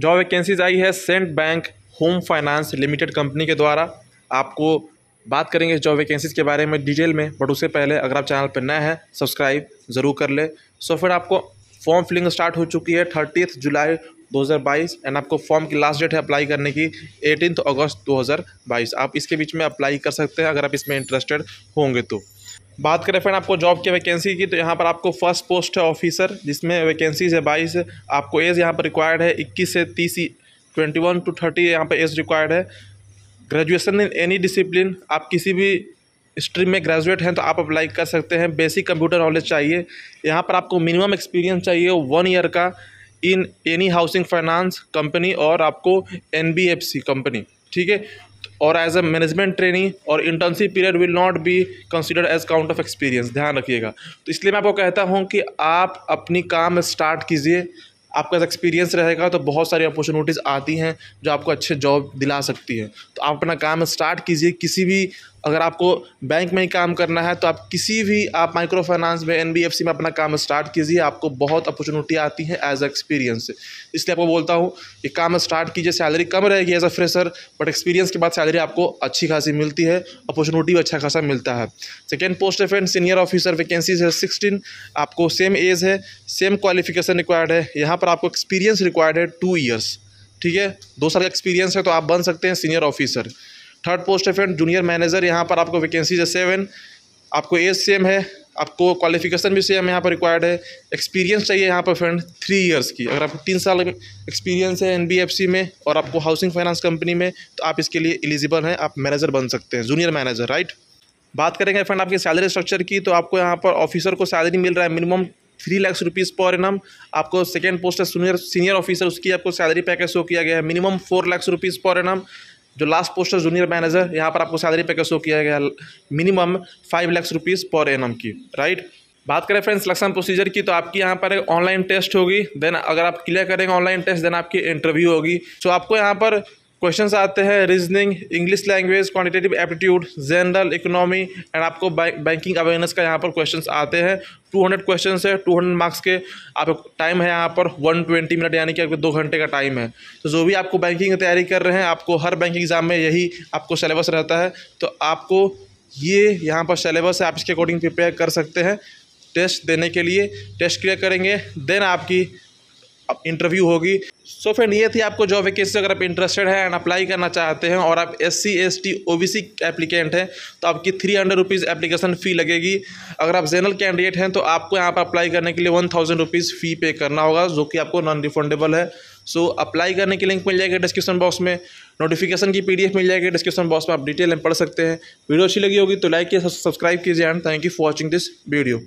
job vacancies आई है Cent Bank Home Finance Limited company के द्वारा आपको बात करेंगे इस जॉब वैकेंसीज़ के बारे में डिटेल में बट उससे पहले अगर आप चैनल पर नए हैं सब्सक्राइब ज़रूर कर ले सो फिर आपको फॉर्म फिलिंग स्टार्ट हो चुकी है थर्टीथ जुलाई 2022 एंड आपको फॉर्म की लास्ट डेट है अप्लाई करने की एटीन अगस्त 2022 आप इसके बीच में अप्लाई कर सकते हैं अगर आप इसमें इंटरेस्टेड होंगे तो बात करें फ्रेंड आपको जॉब की वैकेंसी की तो यहाँ पर आपको फर्स्ट पोस्ट है ऑफिसर जिसमें वैकेंसीज है बाईस आपको एज यहाँ पर रिक्वायर्ड है इक्कीस से तीस ट्वेंटी वन टू थर्टी यहाँ पर एज रिक्वायर्ड है ग्रेजुएसन इन एनी डिसिप्लिन आप किसी भी स्ट्रीम में ग्रेजुएट हैं तो आप अप्लाई कर सकते हैं बेसिक कंप्यूटर नॉलेज चाहिए यहाँ पर आपको मिनिमम एक्सपीरियंस चाहिए वन ईयर का in any housing finance company और आपको एन कंपनी ठीक है और एज अ मैनेजमेंट ट्रेनिंग और internship period will not be considered as count of experience ध्यान रखिएगा तो इसलिए मैं आपको कहता हूँ कि आप अपनी काम स्टार्ट कीजिए आपका एक्सपीरियंस रहेगा तो बहुत सारी अपॉर्चुनिटीज़ आती हैं जो आपको अच्छे जॉब दिला सकती है तो आप अपना काम स्टार्ट कीजिए किसी भी अगर आपको बैंक में ही काम करना है तो आप किसी भी आप माइक्रो फाइनेंस में एन में अपना काम स्टार्ट कीजिए आपको बहुत अपॉर्चुनिटी आती है एज एक्सपीरियंस इसलिए आपको बोलता हूँ कि काम स्टार्ट कीजिए सैलरी कम रहेगी as a fresher but experience के बाद सैलरी आपको अच्छी खासी मिलती है अपॉर्चुनिटी भी अच्छा खासा मिलता है second post of senior officer vacancies है सिक्सटीन आपको सेम एज है सेम क्वालिफिकेशन रिक्वायर्ड है यहाँ पर आपको एक्सपीरियंस रिक्वायर्ड है टू ईयर्स ठीक है दो साल का एक्सपीरियंस है तो आप बन सकते हैं सीनियर ऑफिसर थर्ड पोस्ट है फ्रेंड जूनियर मैनेजर यहाँ पर आपको वैकेंसीज है सेवन आपको एज सेम है आपको क्वालिफिकेशन भी सेम यहाँ पर रिक्वायर्ड है एक्सपीरियंस चाहिए यहाँ पर फ्रेंड थ्री इयर्स की अगर आपको तीन साल एक्सपीरियंस है एनबीएफसी में और आपको हाउसिंग फाइनेंस कंपनी में तो आप इसके लिए एलिजिबल हैं आप मैनेजर बन सकते हैं जूनियर मैनेजर राइट बात करेंगे फ्रेंड आपकी सैलरी स्ट्रक्चर की तो आपको यहाँ पर ऑफिसर को सैलरी मिल रहा है minimum three lakh rupees per annum आपको सेकेंड पोस्ट है सीनियर सीनियर ऑफिसर उसकी आपको सैलरी पैकेज शो किया गया है minimum four lakh rupees per annum जो लास्ट पोस्ट है जूनियर मैनेजर यहाँ पर आपको सैलरी पैकेज शो किया गया minimum five lakh rupees per annum की राइट बात करें फ्रेंड्स सिलेक्शन प्रोसीजर की तो आपकी यहाँ पर एक ऑनलाइन टेस्ट होगी देन अगर आप क्लियर करेंगे ऑनलाइन टेस्ट देन आपकी इंटरव्यू होगी तो आपको यहाँ पर क्वेश्चंस आते हैं reasoning English language quantitative aptitude general economy and आपको बैंकिंग अवेयरनेस का यहाँ पर क्वेश्चंस आते हैं 200 क्वेश्चन है हंड्रेड मार्क्स के आप टाइम है यहाँ पर 120 मिनट यानी कि आपको दो घंटे का टाइम है तो जो भी आपको बैंकिंग की तैयारी कर रहे हैं आपको हर बैंकिंग एग्जाम में यही आपको सिलेबस रहता है तो आपको ये यहाँ पर सिलेबस है आप इसके अकॉर्डिंग प्रिपेयर कर सकते हैं टेस्ट देने के लिए टेस्ट क्लियर करेंगे देन आपकी इंटरव्यू होगी सो फ्रेंड ये थी आपको जॉब वैकेंसी अगर आप इंटरेस्टेड हैं एंड अप्लाई करना चाहते हैं और आप S C S T O B C applicant हैं तो आपकी three hundred rupees application fee लगेगी अगर आप जनरल कैंडिडेट हैं तो आपको यहाँ पर अप्लाई करने के लिए वन थाउजेंड रुपीज़ फ़ी पे करना होगा जो कि आपको नॉन रिफंडेबल है सो so, अप्लाई करने की लिंक मिल जाएगी डिस्क्रिप्शन बॉक्स में नोटिफिकेशन की पीडीएफ मिल जाएगी डिस्क्रिप्शन बॉक्स में आप डिटेल में पढ़ सकते हैं वीडियो अच्छी लगी होगी तो लाइक कीजिए सब्सक्राइब कीजिए and thank you for watching this video